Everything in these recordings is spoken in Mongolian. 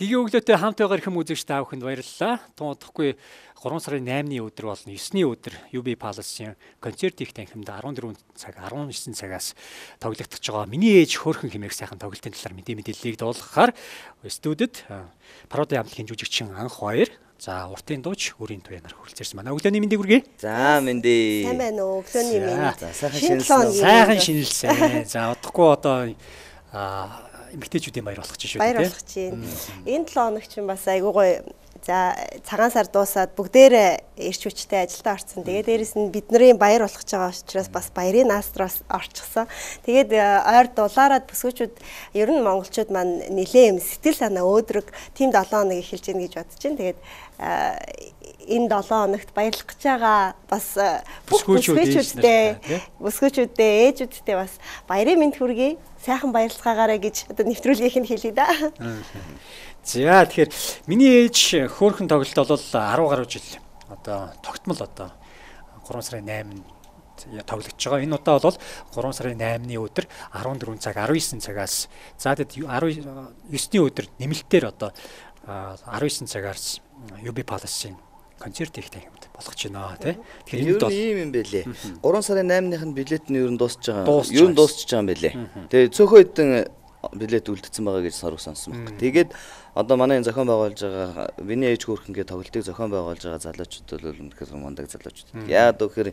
Гигийн өглөөтэй хамт байгаа хэм үзэгч та бүхэнд баярлалаа. Тунадахгүй 3 сарын 8-ны өдөр болон 9-ны өдөр UB Palace-ийн концерт их танхимд 14 цаг 19 цагаас тоглогдож байгаа. Миний ээж хөөрхөн хэмээх сайхан тоглолтын талаар мэдээ мэдээллийг дуулгахаар студид пародын амлахын жүжигчин анх баяр За уртын дууч өрийн туянаар хүрэлцээрсэн байна. Өглөөний мэндийг хүргэе. За мэндий. Сайн байна уу? Өглөөний мэндийг. За сайхан шинэлсэн. Сайхан шинэлсэн. За удахгүй одоо аа эмгтээчүүдийн баяр болгочих шүү дээ. Баяр болгочих. Энэ 7 хоног чинь бас айгүй гоё За цагаан сар дуусаад бүгдээрээ эрч хүчтэй ажилдаа орсон. Тэгээд дээрэс нь бидний баяр болох ч байгаа учраас бас баярын настраас орчихсон. Тэгээд э, ойр дулаараад бүсгүүчүүд ер нь монголчууд маань нэлээ юм сэтгэл санаа өөдрөг тийм 7 хоног эхэлж гин гэж бодож байна. Тэгээд э, энэ 7 хоногт баярлах гэж байгаа бас э, бүх бүсгүүчүүдтэй бүсгүүчүүдтэй ээжүүдтэй бас баярын мэнд хүргэе. Сайхан баярлцаагаараа гэж одоо нэвтрүүлгийнх нь хэлээ да. За тэгэхээр миний ээж хөөхөн тоглолт бол 10 гаруй жил одоо тогтмол одоо 3 сарын 8-нд тоглогдож байгаа. Энэ удаа бол 3 сарын 8-ны өдөр 14 цаг 19 цагаас за тэгэд 19-ний өдөр нэмэлтээр одоо 19 цагаас UB Palace-ийн концерт ихтэй юм болгож байна тий. Тэгэхээр ер нь ийм юм бэлээ. 3 сарын 8-ных нь билет нь ер нь дуусж байгаа. Ер нь дуусж байгаа юм бэлээ. Тэгээ цөөхөн хэдэн билет үлдсэн байгаа гэж сорг сонссон байна. Тэгээд одоо манай энэ зохион байгуулж байгаа миний ээж хөрх ингээд тоглолтыг зохион байгуулж байгаа залуучууд бол үнэхээр мундаг залуучууд. Яагаад гэхээр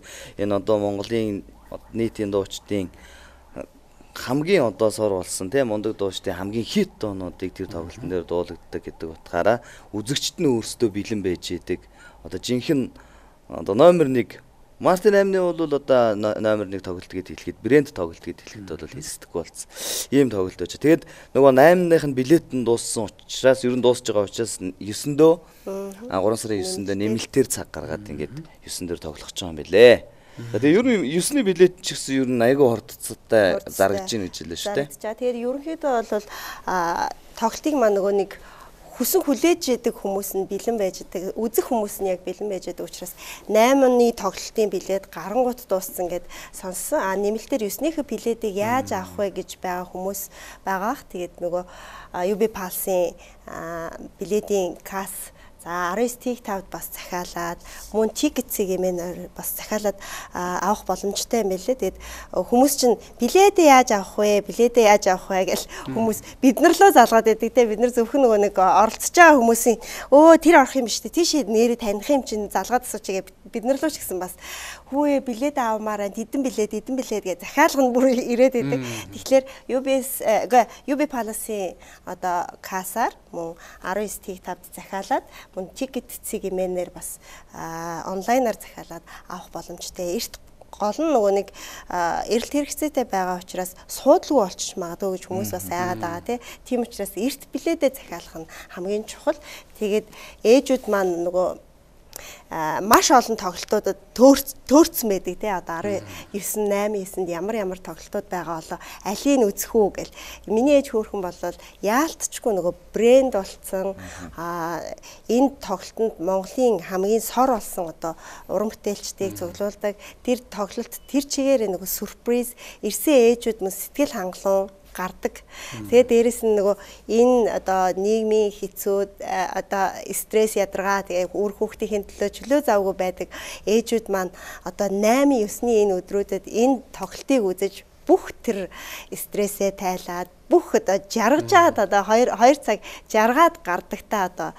энэ одоо Монголын нийтийн дуучдын хамгийн одоо сор болсон тийм мундаг дууштай хамгийн хит доонуудыг тэр тоглолтын дээр дуулагддаг гэдэг утгаараа үзэгчд нь өөрсдөө бэлэн байж идэг. Одоо жинхэнэ одоо номер 1 Мартин 8-ны бол одоо номер 1 тоглолт гэж хэлэхэд брэнд тоглолт гэж хэлэхэд бол хэсдэггүй болсон. Ийм тоглолт өч. Тэгээд нөгөө 8-ных нь билет нь дууссан учраас ер нь дуусж байгаа учраас 9-дөө 3 сарын 9-нд нэмэлтээр цаг гаргаад ингээд 9-дөр тоглох гэж байгаа юм билээ. Тэгээ ер нь 9-ний билет ч гэсэн ер нь айгүй хордцтай зарагдж ийн гэж хэлээ шүү дээ. За тэгээд ерөнхийдөө бол тоглолтыг маань нөгөө нэг хүсэн хүлээж яадаг хүмүүс нь бэлэн байж байгаа. Үзэх хүмүүс нь яг бэлэн байж байгаа учраас 8-ны тоглолтын билет гарангуут дууссан гэд сонссон. А нэмэлтээр 9-ийнхээ билетийг яаж авах вэ гэж байгаа хүмүүс байгаах. Тэгээд нөгөө UB Pulse-ийн билетийн касс За 19-ийг 5-д бас захиалаад мөн тикетсийг юмээр бас захиалаад авах боломжтой юм байлээ. Тэгээд хүмүүс чинь билетээ яаж авах вэ? Билетээ яаж авах вэ гэж хүмүүс бид нар лөө залгаад байдаг те бид нар зөвхөн нөгөө нэг оролцож байгаа хүмүүсийн өө тэр орох юм биш те тийшээ нэрээ таних юм чинь залгаад асууж байгаа бид нар лөө ч гэсэн бас хүүе билет авмаараа дидэн билет дидэн билет гэж захиалга нь бүр ирээд идэг. Тэгэхээр UBS э, UB Palace-ийн одоо касаар мөн 19-ийг тавд захиалаад мөн ticket цэг имэнээр бас онлайнаар захиалаад авах боломжтой. Эрт гол нь нөгөө нэг эрэлт хэрэгцээтэй байгаа учраас суудлгүй олчиж магадгүй гэж хүмүүс бас айгаад байгаа тийм учраас эрт билетээ захиалах нь хамгийн чухал. Тэгээд ээжүүд маань нөгөө маш олон тоглолтуудад төөрцсөн байдаг тий одоо 19 8 9-нд ямар ямар тоглолтууд байгаа болоо алийг үзэх үү гэл миний ээж хөөрхөн болвол яалтчгүй нөгөө брэнд болсон а энэ тоглолтод Монголын хамгийн сор болсон одоо уран бүтээлчдийг цуглуулдаг тэр тоглолт тэр чигээр нөгөө сүрприз ирсэн ээжүүд мөн сэтгэл хангалуун гардаг. Тэгээ дээрэс нь нөгөө энэ одоо нийгмийн хэцүүд одоо стресс ядаргаа тэгээ үр хүүхдийн төлөө чөлөө завгүй байдаг ээжүүд маань одоо 8 9-ний энэ өдрүүдэд энэ тоглолтыг үзэж бүх тэр стрессээ тайлаад бүх одоо жаргажгаад одоо 2 2 цаг жаргаад гардагтаа одоо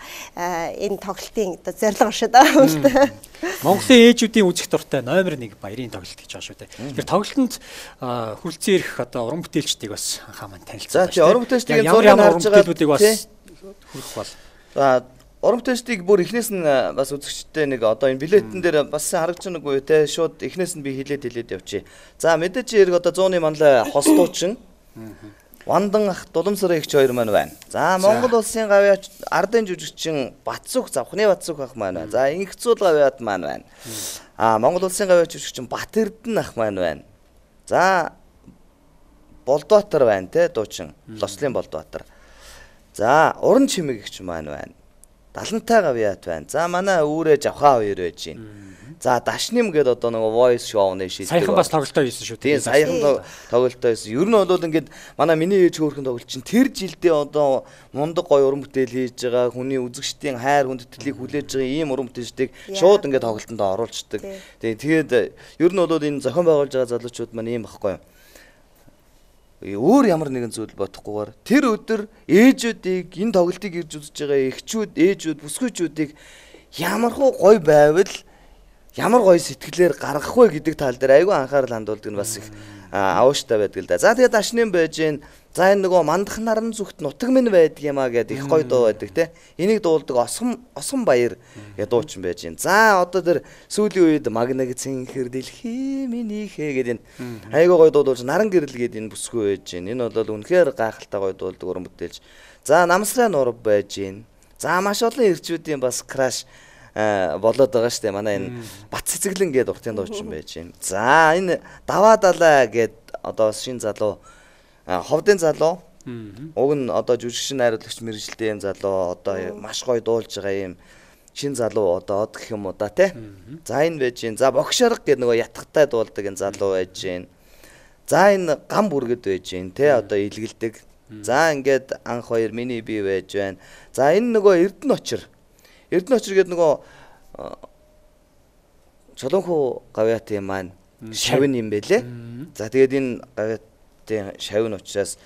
энэ тоглолтын одоо зориг оршид байгаа юм л да. Монголын ээжүүдийн үзэх дуртай номер 1 баярын тоглолт гэж байгаа шүү дээ. Тэр тоглолтод хүлцэн ирэх одоо уран бүтээлчдийг бас анхаа маань танилцуулж байна. За тийм уран бүтээлчдийн зургийг харж байгаа. Ямар уран бүтээлүүдийг бас хүрэх бол. За Урам тестийг бүр эхнээс нь бас үзэгчтэй нэг одоо энэ билетэн дээр бас харагч байгаагүй те шууд эхнээс нь би хилээд хилээд явчих. За мэдээж хэрэг одоо 100-ны манлай хостуучин. Вандан ах Дулымсрын ихч хоёр маань байна. За Монгол улсын гавьяа ардын жүжигчин Батцүх завхны Батцүх ах маань байна. За инхцүүл гавьяад маань байна. А Монгол улсын гавьяа жүжигчин Батэрдэн ах маань байна. За Болдоотар байна те дуучин. Лослын Болдоотар. За уран чимэг ихч маань байна. Далантай гав яат байна. За манай үүрээ жавхаа хоёр байж гин. За дашним гэдэг одоо нөгөө voice show-ны шийдэл. Саяхан бас тоглолтоо хийсэн шүү. Тийм саяхан тоглолтоо хийсэн. Ер нь бол ингээд манай миний ээж хөөрхөн тоглолт чинь тэр жилдээ одоо мундаг гой уран бүтээл хийж байгаа хүний үзэгчдийн хайр хүндэтгэлийг хүлээж байгаа ийм уран бүтээлчдийг шууд ингээд тоглолтонд оруулцдаг. Тэгээд ер нь бол энэ зохион байгуулж байгаа залуучууд маань ийм баггүй юу? өөр ямар нэгэн зүйл бодохгүйгээр тэр өдөр ээжүүдийг энэ тоглолтыг ирж үзэж байгаа эгчүүд, ээжүүд, бүсгүйчүүдийг ямархуу гой байвал ямар гой сэтгэлээр гаргах вэ гэдэг тал дээр айгүй анхаарал хандуулдаг нь бас их авууштай байдаг л да. За тэгээд дашны байж гэн За энэ нөгөө мандах наран зүгт нутаг минь байдаг юм а гэдэг их гоё дуу байдаг те. Энийг дуулдаг осгон осгон баяр гэдэг дуучин байж гин. За одоо тэр сүүлийн үед магнаг цэнхэр дэлхий минийхээ гэдэг энэ айгаа гоё дуулж наран гэрэл гэдэг энэ бүсгүй байж гин. Энэ бол үнэхээр гайхалтай гоё дуулдаг уран бүтээлч. За намсрын нурав байж гин. За маш олон ирчүүдийн бас краш э, болоод байгаа шүү дээ. Манай энэ бат цэцэглэн гэдэг уртын дуучин байж гин. За энэ даваа далаа гэдэг одоо шин залуу ховдын залуу уг нь одоо жүжигчин найруулагч мэрэгжлийн юм залуу одоо маш гоё дуулж байгаа юм шин залуу одоо од гэх юм уу да тий. За энэ байж гин. За богш арга гэдэг нөгөө ятгатай дуулдаг энэ залуу байж гин. За энэ гам бүргэд байж гин тий одоо илгэлдэг. За ингээд анх хоёр миний бий байж байна. За энэ нөгөө эрдэн очир. Эрдэн очир гэдэг нөгөө Чолонхуу гавьяатын маань шавн юм бэлээ. За тэгээд энэ гавьяат гавьяатын шавь нь учраас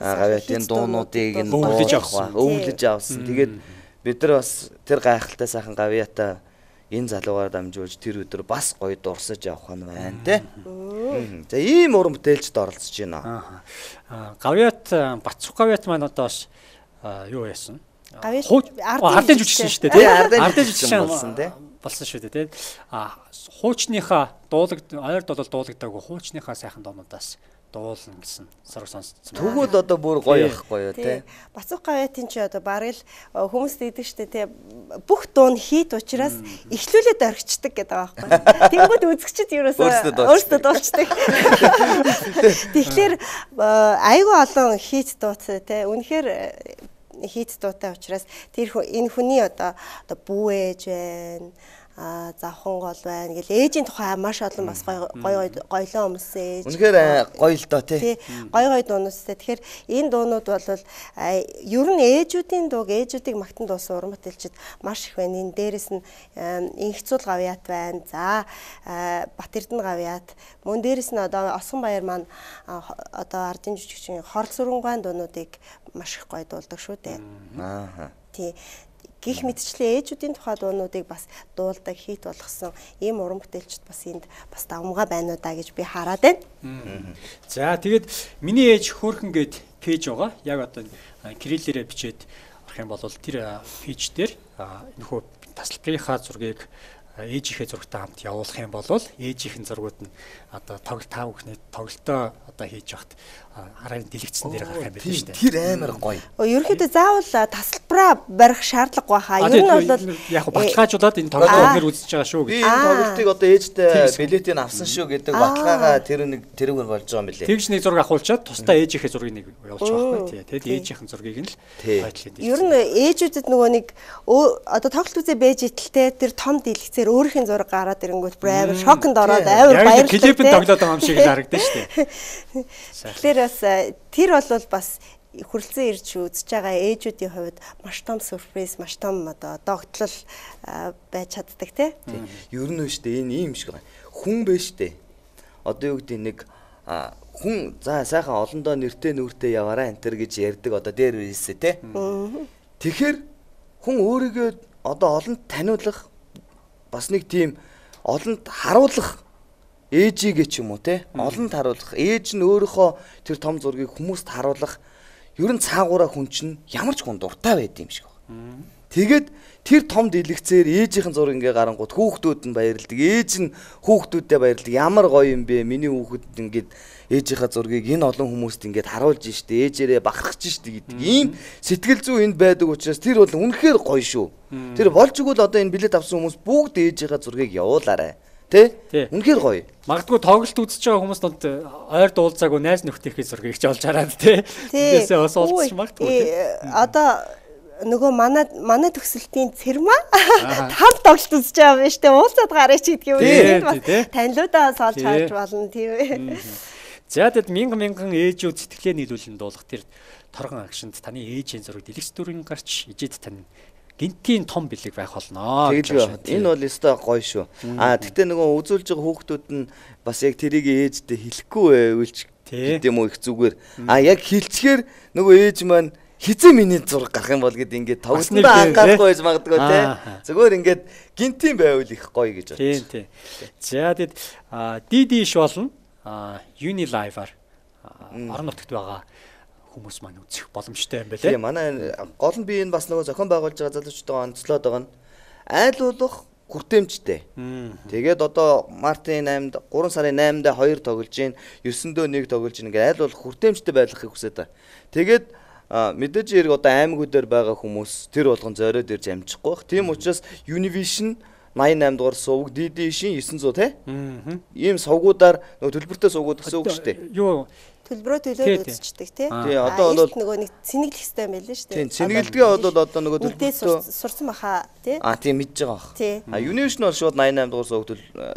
гавьяатын дуунуудыг нь өвлөж авсан. Өвлөж авсан. Тэгээд бид нар бас тэр гайхалтай сайхан гавьяата энэ залуугаар дамжуулж тэр өдөр бас гоё дурсаж явах нь байна те. За ийм уран бүтээлчд оролцож байна. Гавьяат э, Бацух гавьяат маань одоо бас юу яасан? Гавьяат ардын жүжигчин шүү дээ те. Ардын жүжигчин болсон те болсон шүү дээ те. А хуучныхаа дуулагд ойрд бол дуулагдаагүй хуучныхаа сайхан доонуудаас дуулна гэсэн сураг сонсцсон. Тэгвэл одоо бүр гоё явахгүй юу те. Бацуух гавьяатын чи одоо бараг л хүмүүст идэг штэ те. Бүх дуу нь хийт учраас эхлүүлээд оргичдаг гэдэг байгаа байхгүй. Тэнгүүд үзэгчд ерөөсөө өөрсдөө дуусчдаг. Тэгэхээр айгүй олон хийт дуутай те. Үнэхээр э, хийт дуутай учраас тэр энэ хүний одоо одоо бүү ээж байна завхан гол байна гэл ээжийн тухай маш олон бас гой гой гойлоо өмсөн ээж. Үнэхээр э, гоё л доо тий. Гой гой дуунуудтай. Тэгэхээр энэ дуунууд бол э, ер нь ээжүүдийн дууг ээжүүдийг магтан дуусан уран бүтээлчд маш их байна. Энэ дээрэс нь э, инхцүүл гавьяат байна. За Батэрдэн гавьяат. Мөн дээрэс нь одоо Осгон Баяр маань одоо ардын жижигчийн хорл сүрэнгийн дуунуудыг маш их гоё дуулдаг шүү дээ. Аа. Тий гих мэдчлэн ээжүүдийн тухай дуунуудыг бас дуулдаг хийт болгосон ийм уран бүтээлчд бас энд бас давмгаа байна уу да гэж би хараад байна. За тэгээд миний ээж хөөрхөн гэд пэйж байгаа. Яг одоо кириллээрээ бичээд орох юм бол тэр пэйж дээр нөхөө тасалбарынхаа зургийг ээжийнхээ зургтай хамт явуулах юм бол ээжийнхэн зургууд нь одоо тоглолт тав бүхний тоглолтоо одоо хийж явахт арын дэлгэцэн дээр гарах юм байдаг шүү дээ. Тэр амар гоё. Ерөнхийдөө заавал тасалбараа барих шаардлага байхаа. Ер нь бол яг э, баталгаажуулаад энэ тоглолт өнөр үзэж байгаа шүү гэдэг. Энэ тоглолтыг одоо ээжтэй билетийг авсан шүү гэдэг баталгаагаа тэр нэг тэрүүгээр болж байгаа юм билээ. Тэгж нэг зураг ахуулчаад тусдаа ээжийнхээ зургийг нэг явуулчих واخ тий. Тэгэд ээжийнхэн зургийг нь л байдлаа дээ. Ер нь ээжүүдэд нөгөө нэг одоо тоглолт үзээ бэж итэлтэй тэр том дэлгэцээр өөрийнх нь зураг гараад ирэнгүүт амар шокнд ороод амар баярлалтай. Яг клипэнд тоглоод байгаа юм шиг л харагдаж шүү дээ. Тэгэхээр учраас э, тэр бол бас хүрлцэн ирж үзэж байгаа ээжүүдийн хувьд маш том сюрприз, маш том одоо догтлол э, байж чаддаг тий. Ер нь шүү дээ энэ юм шиг байна. Хүн биш дээ. Одоо юу гэдэг нэг хүн за сайхан олондоо нэртэй нүртэй яваараа энтер гэж ярьдаг одоо дээр ирээсэ тий. Тэгэхээр хүн өөрийгөө одоо олонд таниулах бас нэг тийм олонд харуулах ээжигээ ч юм уу те олонд харуулах ээж нь өөрийнхөө тэр том зургийг хүмүүст харуулах ер нь цаагаараа хүн чинь ямар ч хүн дуртай байд юм шиг байна. Тэгээд тэр том дэлгэцээр ээжийнхэн зураг ингээ гарангууд хүүхдүүд нь баярлдаг. Ээж нь хүүхдүүдэд баярлдаг. Ямар гоё юм бэ? Миний хүүхэд ингээд ээжийнхээ зургийг энэ олон хүмүүст ингээд харуулж штэ ээжээрээ бахархаж штэ гэдэг ийм сэтгэл зүй энд байдаг учраас тэр бол үнэхээр гоё шүү. Тэр болж игэл одоо энэ билет авсан хүмүүс бүгд ээжийнхээ зургийг явуулаарэ. Тэ? Үнэхээр гоё. Магадгүй тоглолт үзэж байгаа хүмүүс донд э, ойр дуулзаагүй найз нөхдөхийн зургийг ч олж хараад тэ. Тэгээсээ бас уулзчих магадгүй. Э, э, одоо нөгөө манай манай төгсөлтийн цэрма тав тоглолт үзэж байгаа юм штэ уулзаад гараач гэдэг юм ийм бас танилудаас олж харж болно тийм ээ. За тэгэд мянган мянган ээжүүд сэтгэлээ нийлүүлэн дуулах тэр торгон агшинд таны ээжийн зураг дэлгэц дүрэн гарч ижид тань гинтийн том бэлэг байх болно. Тэгэл энэ бол өстой гоё шүү. А тэгтээ нөгөө үзүүлж байгаа хүүхдүүд нь бас яг тэрийг ээждээ хэлэхгүй байвэлч гэдэм үү их зүгээр. А яг хилцгээр нөгөө ээж маань хизээ миний зураг гарах юм бол гэд ингээд тогтноо анхаарахгүй байж магадгүй те. Зүгээр ингээд гинтийн байвал их гоё гэж бодчих. Тийм тийм. За тэгэд DD ш болно. Unilive-аар орон нутгад байгаа хүмүүс маань үзэх боломжтой юм байна лээ. Тийм манай гол нь би энэ бас нөгөө зохион байгуулж байгаа залуучуудаа онцлоод байгаа нь айлуулах хүртээмжтэй. Тэгээд одоо мартын 8-нд 3 сарын 8-нд 2 тоглож гин 9-дөө 1 тоглож гин ингээ айлуулах хүртээмжтэй байлгахыг хүсэж байгаа. Тэгээд мэдээж хэрэг одоо аймагуудаар байгаа хүмүүс тэр болгон зориод ирж амжихгүй бах. Тийм учраас Univision 88 дугаар сувг DD шин 900 те. Ийм сувгуудаар нөгөө төлбөртэй сувгууд гэсэн үг шүү дээ. Юу төлбөрөө төлөөд үзчихдэг тий. Тий одоо бол нөгөө нэг цэнэглэх хэрэгтэй юм байл шүү дээ. Тий цэнэглэгээ бол одоо нөгөө төлбөрөө сурсан баха тий. А тий мэдж байгаа бах. А юниверсн бол шууд 88 дугаар сууг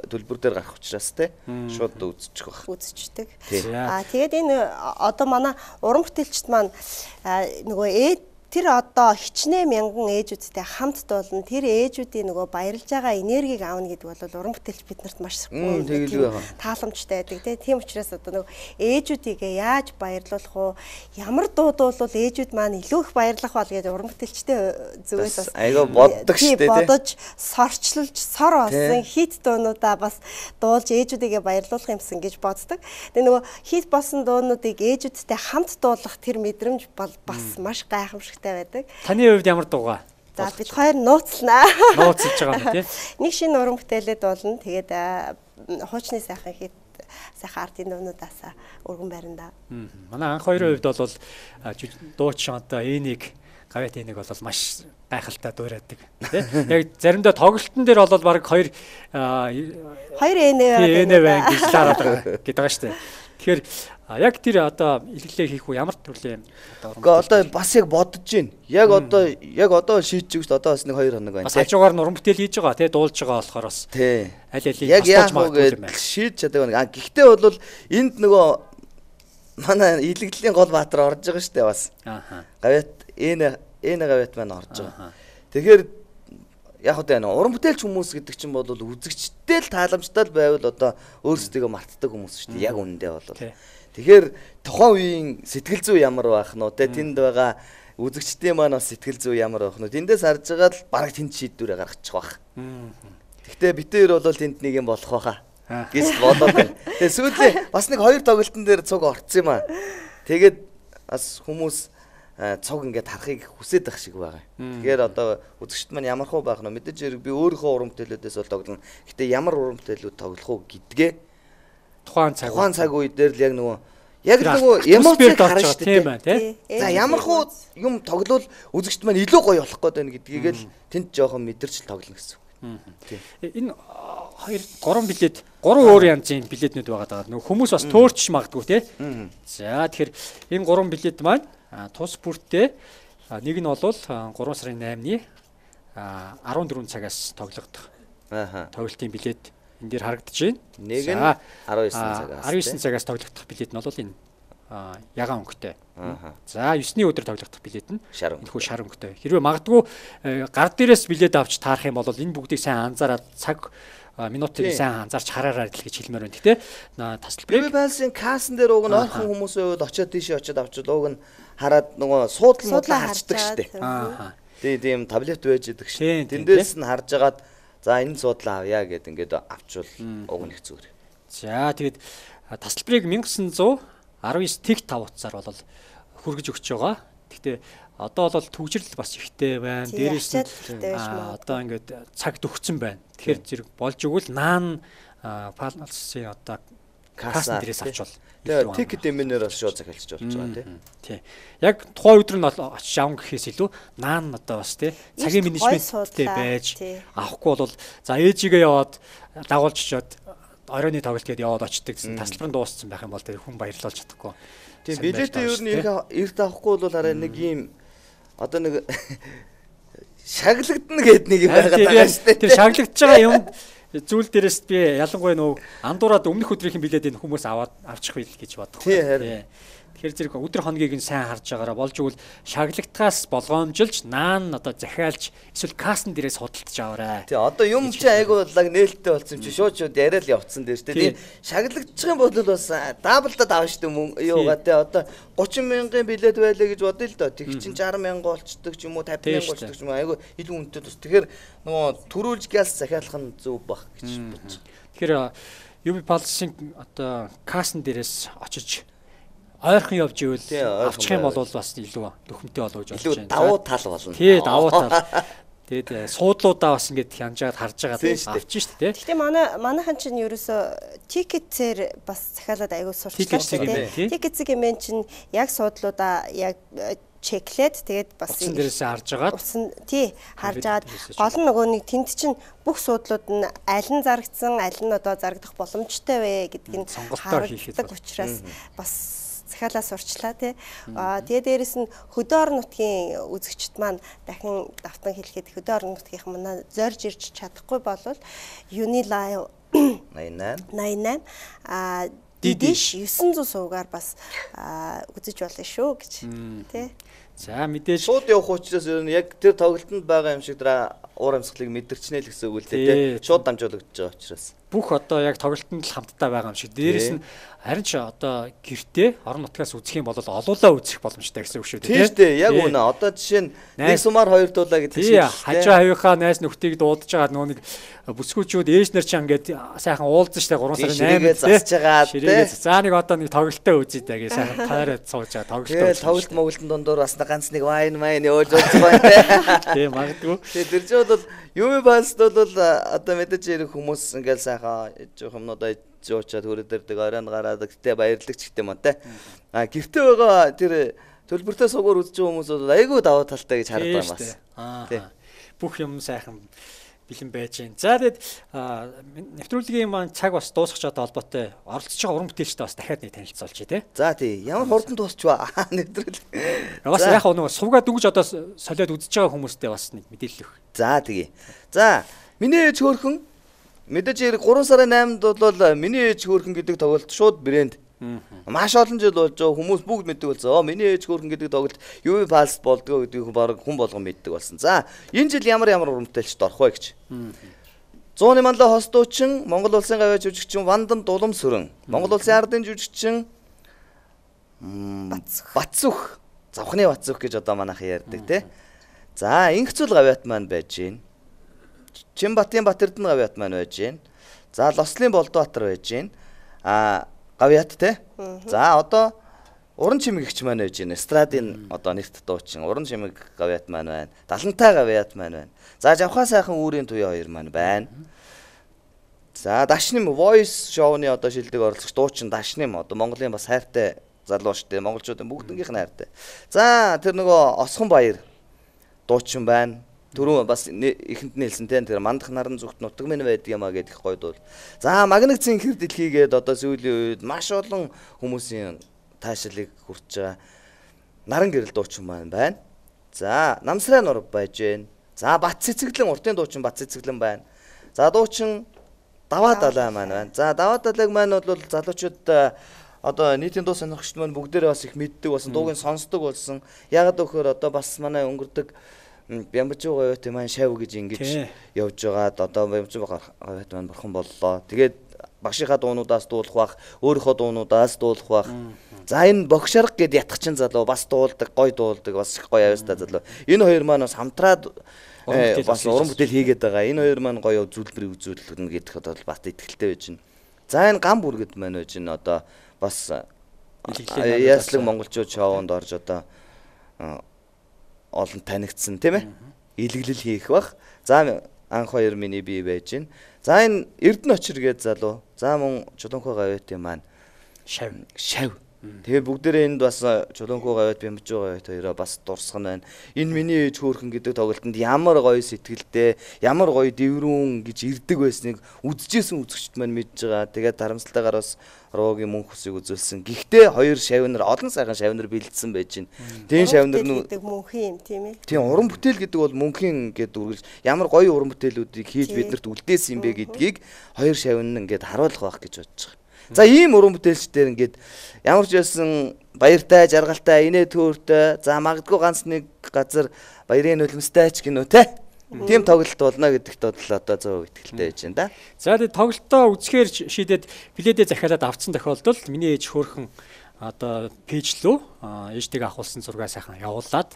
төлбөр дээр гарах учраас тий. Шууд үзчих бах. Үзчихдэг. А тэгээд энэ одоо манай уран бүтээлчд маань нөгөө эд тэр одоо хичнээн мянган ээжүүдтэй хамт дуулна тэр ээжүүдийн нөгөө баярлж байгаа энергийг аавна гэдэг бол уран бүтээлч биднэрт маш тааламжтай байдаг тийм учраас одоо нөгөө ээжүүдийгээ яаж баярлуулах уу ямар дуудуулвал ээжүүд маань илүү их баярлах бол гэж уран бүтээлчтэй зүгээс бас айгаа боддог шүү дээ бодож сорчлолж сор болсон хит дуунуудаа бас дуулж ээжүүдийгээ баярлуулах юмсан гэж боддог тэгээ нөгөө хит болсон дуунуудыг ээжүүдтэй хамт дуулах тэр мэдрэмж бол бас маш гайхамшигт дуугартай байдаг. Таны хувьд ямар дуугаа? За бид хоёр нууцлаа. Нууцлж байгаа юм тий. Нэг шинэ уран бүтээлэд болно. Тэгээд хуучны сайхан хэд сайхан ардын дуунуудаасаа өргөн байранда. Манай анх хоёрын хувьд бол дууч шантаа энийг гавьяат энийг бол маш гайхалтай дуурайдаг тийм яг заримдаа тоглолтын дээр бол баг хоёр хоёр энэ энэ байг гэж лаарад байгаа гэдэг байгаа шүү дээ тэгэхээр А яг тэр одоо илгэлээ хийх үе ямар төрлийн одоо одоо бас яг бодож байна. Яг одоо яг одоо шийдэж өгч одоо бас нэг хоёр хоног байна. Бас хажуугаар нуран бүтээл хийж байгаа тий дуулж байгаа болохоор бас тий аль алийг яг яаж магадгүй шийдэж чаддаг байна. А гэхдээ бол энд нөгөө манай илгэлийн гол баатар орж байгаа шүү дээ бас. Ааха. Гавьт энэ энэ гавьт маань орж байгаа. Тэгэхээр яг одоо энэ уран бүтээлч хүмүүс гэдэг чинь бол үзэгчтэй л тааламжтай л байвал одоо өөрсдөө мартдаг хүмүүс шүү дээ. Яг үнэндээ бол. Тий Тэгэхээр тухайн үеийн сэтгэл зүй ямар байх нь те тэнд байгаа үзэгчдийн маань бас сэтгэл зүй ямар байх нь тэндээс харж байгаа л бараг тэнд шийдвэрээ гаргачих байх. Гэхдээ битээр бол тэнд нэг юм болох байхаа гэж бодоод байна. Тэгээ сүүлдээ бас нэг хоёр тоглолтын дээр цуг орцсон юм аа. Тэгээд бас хүмүүс цуг ингээд харахыг хүсээд байх шиг байгаа. Тэгэхээр одоо үзэгчт маань ямар хөө байх нь мэдээж хэрэг би өөрийнхөө уран бүтээлүүдээс бол тоглоно. Гэтэ ямар уран бүтээлүүд тоглох уу гэдгээ тухайн цаг тухайн цаг үед дээр л яг нөгөө яг нөгөө эмоциг харна шүү дээ тийм байна тийм за ямар хуу юм тоглол үзэгчт маань илүү гоё болох гээд байна гэдгийг л тэнд жоохон мэдэрч тоглоно гэсэн э, энэ хоёр гурван билет гурван өөр янзын билетнүүд байгаа даа. Нөх хүмүүс бас төөрч магадгүй те. За тэгэхээр энэ гурван билет маань тус бүртээ нэг нь бол 3 сарын 8-ны 14 цагаас тоглогдох. Аха. Тоглолтын билет энэ дээр харагдаж байна. Нэг нь 19 цагаас 19 цагаас тоглогдох билет нь бол энэ ягаан өнгөтэй. За 9-ний өдөр тоглогдох билет нь энэхүү шар өнгөтэй. Хэрвээ магадгүй э, гар дээрээс билет авч таарах юм бол энэ бүгдийг сайн анзаараад цаг минутыг сайн анзаарч хараарай гэж хэлмээр байна. Гэтэ тасалбар байлсын касн дээр уг нь ойрхон хүмүүсийн хувьд очиод тийшээ очиод авчвал уг нь хараад нөгөө суудлын суудлаа харцдаг штеп. Аа. Тийм тийм таблет байж идэг штеп. Тэндээс нь харж агаад За энэ суудлаа авъя гэд ингээд авчвал уг нь их зүгээр. За тэгээд тасалбарыг 1919 тэг 5 утсаар бол хүргэж өгч байгаа. Гэхдээ одоо бол төгжрөл бас ихтэй байна. Дээрээс нь одоо ингээд цаг төгцсөн байна. Тэгэхээр зэрэг болж өгвөл наан фалналсын одоо касса дээрээс авчвал тэгээ тик дэмэнээр бас шууд захиалж болж байгаа тий. Тий. Яг тухайн өдөр нь бол очиж аван гэхээс илүү наан одоо бас тий цагийн менежменттэй байж авахгүй бол за ээжигээ яваад дагуулж чад оройны тоглолт гээд яваад очдаг гэсэн тасалбар нь дууссан байх юм бол тэр хүн баярлуулж чадахгүй. Тийм билетээ ер нь эрт авахгүй бол арай нэг ийм одоо нэг шаглагдана гэд нэг юм байгаад байгаа шүү дээ. Тэр шаглагдж байгаа юм Зүйл дээрээс би ялангуяа нөө андуураад өмнөх өдрийнхэн билетийг хүмүүс аваад авчих байл гэж бодох. Тий харин. Тэгэхээр зэрэг өдөр хоногийг нь сайн харж байгаараа болж өгвөл шаглагтаас болгоомжилж наан одоо захиалж эсвэл кастн дээрээ судалтж аваарай. Тий одоо юм чи айгуу лаг нээлттэй болсон юм чи шууд шууд яриад явцсан дээр тий. Тэгээ шаглагдчих юм бол бас даблдад авна шүү дээ юугаа тий одоо 30 мянган билет байлаа гэж бодъё л доо. Тэг чин 60 мянга болцдог ч юм уу 50 мянга болцдог ч юм уу айгуу илүү үнэтэй тус. Тэгэхээр нөгөө төрүүлж гялс захиалах нь зөв бах гэж бодчих. Тэгэхээр Юби Палсинг одоо кастн дээрээс очиж ойрхон явж ивэл авчих юм бол бас илүү дөхөмтэй болов гэж бодож байна. Илүү давуу тал болно. Тий, давуу тал. Тэгээд э, суудлуудаа бас ингээд хянжаад харж байгаа авч шүү дээ. Гэхдээ манай манайхан чинь ерөөсө тикетээр бас захиалаад аягүй сурчлаа шүү дээ. Тикетс гэмэн чинь яг суудлуудаа яг э, чеклээд тэгээд бас утсан дээрээс харж агаад утсан тий харж агаад гол нь нөгөө нэг тэнд чинь бүх суудлууд нь аль нь зарагдсан аль нь одоо зарагдах боломжтой вэ гэдгийг сонголтоор хийхэд учраас бас захиалаа сурчлаа тий. Тэгээ дээрэс нь хөдөө орон нутгийн үзэгчд маань дахин давтан хэлэхэд хөдөө орон нутгийнх манай зорж ирж чадахгүй болвол Unilive 88 88 а дидиш 900 суугаар бас үзэж болно шүү гэж тий. За мэдээж шууд явах учраас ер нь яг тэр тоглолтод байгаа юм шиг дараа уур амьсгалыг мэдэрчнэ л гэсэн үг л дээ тий. Шууд дамжуулагдаж байгаа учраас бүх одоо яг тоглолтод л хамтдаа байгаа юм шиг. Дээрээс нь харин ч одоо гэртээ орон нутгаас үзэх юм бол олоолаа үзэх боломжтой гэсэн үг шүү дээ. Тийм шүү дээ. Яг үнэ. Одоо жишээ нь нэг сумаар хоёр дуулаа гэдэг шиг. Хажуу хавийнхаа найз нөхдийг дуудаж байгаа нөө нэг бүсгүүчүүд ээж нар ч ингээд сайхан уулзсан штэ 3 сарын 8-нд засж байгаа тий. За нэг одоо нэг тоглолтоо үзье даа гэж сайхан таарад сууж байгаа тоглолтоо. Тэгэл тоглолт моголтын дундуур бас ганц нэг вайн майн өөж ууж байгаа тий. Тийм магадгүй. Тэр чинь бол юу юм басд бол э, одоо мэдээж хэрэг хүмүүс ингээд сайхан сайхан жоохон одоо зөөчөд хөрөдөрдөг оройн гараадаг тэ баярлаг ч гэдэм мөн тэ. А гэртээ байгаа тэр э, төлбөртөө сугаар үзэж байгаа хүмүүс бол айгүй даваа талтай гэж хардаг юм бас. Аа. Бүх юм сайхан бэлэн байж гэн. За тэгэд нэвтрүүлгийн маань цаг бас дуусах чадтай холбоотой оролцож байгаа уран бүтээлчтэй бас дахиад нэг танилцуулчих тий. За тий. Ямар хурдан дуусч ба нэвтрүүл. Э, бас яг нэг сувгаа дүнж одоо солиод үзэж байгаа хүмүүстээ бас нэг мэдээлэл өг. За тий. За миний ээж хөрхөн Мэдээж хэрэг 3 сарын 8-нд бол э, миний ээж хөөрхөн гэдэг тоглолт шууд брэнд. Маш олон жил болж байгаа э, хүмүүс бүгд мэддэг болсон. Миний ээж хөөрхөн гэдэг тоглолт юу палс болдгоо гэдгийг баг хүн болгон мэддэг болсон. За энэ жил ямар ямар урамтайлчд орох вэ гэж. Зууны манлай хостуучин Монгол улсын гавья жүжигчин Вандам Дулам Сүрэн, Монгол улсын ардын жүжигчин Бацүх, Завхны Бацүх гэж одоо манайхан ярьдаг тий. За, инх зүйл гавьяат маань байж гин. Чинбатын Батэрд нь гавьяат маань байж гэн. За Лослын Болдбаатар байж гэн. А гавьяат те. За одоо уран чимэгч маань байж гэн. Эстрадын одоо нэгт дуучин уран чимэг гавьяат маань байна. Далантай гавьяат маань байна. За Жавхаа сайхан үүрийн туяа хоёр маань байна. За Дашним Voice show-ны одоо шилдэг оролцогч дуучин Дашним одоо Монголын бас хайртай залуу шүү дээ. Монголчуудын бүгднгийнх нь хайртай. За тэр нөгөө Осхон Баяр дуучин байна. Түрүүн бас эхэнд нь хэлсэн тийм тэр мандах наран зүгт нутаг минь байдаг юм а гэдэг гойд бол. За магнит зинхэр дэлхийгээд одоо сүүлийн үед маш олон хүмүүсийн таашаалыг хүрч байгаа. Наран гэрэл дуучин маань байна. За намсраа нур байж гэн. За бат цэцэглэн уртын дуучин бат цэцэглэн байна. За дуучин даваа далаа маань байна. За даваа далааг маань бол залуучууд э, одоо нийтийн дуу сонирхогчд маань бүгдээрээ бас их мэддэг болсон, дуугийн сонсдог болсон. Ягаад гэхээр одоо бас манай өнгөрдөг Бямбчин гоёт маань шав гэж ингэж явж байгаад одоо бямбчин гоёт маань бурхан боллоо. Тэгээд багшийнхаа дуунуудаас дуулах бах, өөрийнхөө дуунуудаас дуулах бах. За энэ богш арга гэд ятгчин залуу бас дуулдаг, гой дуулдаг, бас их гой авьяастай залуу. Энэ хоёр маань бас хамтраад бас уран бүтээл э, хийгээд байгаа. Энэ хоёр маань гоё үзүүлбэр үзүүлнэ гэдэгт бол бат итгэлтэй байж байна. За энэ гам бүргэд маань байж байна одоо бас э, яслаг монголчууд шоунд орж одоо олон танигдсан тийм ээ. Илэглэл хийх бах. За анх хоёр миний бий байж гин. За энэ Эрдэнэ очир гээд залуу. За мөн Чулунхай гавьяатын маань шав шав Тэгээ бүгдээрээ энд бас чулуунхуу гавьд бямж гавьд хоёроо бас дурсах нь байна. Энэ миний ээж хөөрхөн гэдэг тоглолтод ямар гоё сэтгэлтэй, ямар гоё дэврүүн гэж ирдэг байсныг үзэжсэн үзэгчд маань мэдж байгаа. Тэгээд дарамслалтаагаар бас Рогийн мөнх усыг үзүүлсэн. Гэхдээ хоёр шавнар олон сайхан шавнар бэлдсэн байж гин. Тийм шавнар нь мөнхийн юм тийм ээ. Тийм уран бүтээл гэдэг бол мөнхийн гэдэг үргэлж ямар гоё уран бүтээлүүдийг хийж биднэрт үлдээсэн юм бэ гэдгийг хоёр шавнар ингээд харуулах байх гэж бодож байгаа. За ийм уран бүтээлчдэр ингээд ямар ч байсан баяртай, жаргалтай, инээ төөртэй, за магадгүй ганц нэг газар баярын нулимстай ч гинөө те. Тийм тоглолт болно гэдэгт бодлоо одоо зөв ихтэлтэй байж байна да. За тэгээд тоглолтоо үзэхээр шийдээд билетээ захиалаад авцсан тохиолдолд миний ээж хөөрхөн одоо пэйж лөө ээжтэйгээ ахуулсан зургаа сайхан явуулаад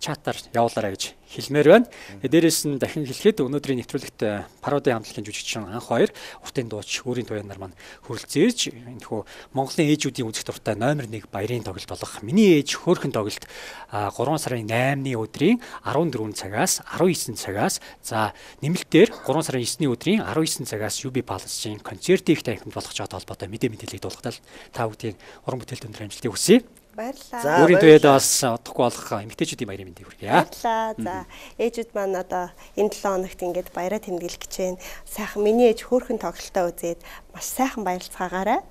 чатаар явуулаарай гэж хэлмээр байна. Э, Дээрээс нь дахин хэлэхэд өнөөдрийн нэвтрүүлэгт э, пародын хамтлагийн жүжигчин анх хоёр уртын дууч өөрийн туяанаар маань хүрэлцэн ирж энэхүү Монголын ээжүүдийн үзэгт уртай номер 1 баярын тоглолт болох миний ээж хөөрхөн тоглолт 3 сарын 8-ны өдрийн 14 цагаас 19 цагаас за нэмэлтээр 3 сарын 9-ны өдрийн 19 цагаас UB Palace-ийн концертийг танхимд болгож байгаа холбоотой мэдээ мэдээлэл дуулгатал та бүдийн уран бүтээлд өндөр амжилт хүсье. Баярлалаа. За өөрийн төвөөд бас удахгүй болох эмэгтэйчүүдийн баярын мэндийг хүргэе. Баярлалаа. За ээжүүд маань одоо энэ 7 хоногт ингээд баяраа тэмдэглэх гэж байна. Сайхан миний ээж хөөрхөн тоглолтоо үзээд маш сайхан баярлцаагаарай.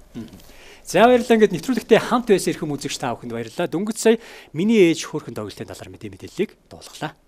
За баярлалаа. Ингээд нэвтрүүлэгтээ хамт байсан ирхэм үзэгч та бүхэнд баярлалаа. Дөнгөж сая миний ээж хөөрхөн тоглолтын талаар мэдээ мэдээллийг дуулгалаа.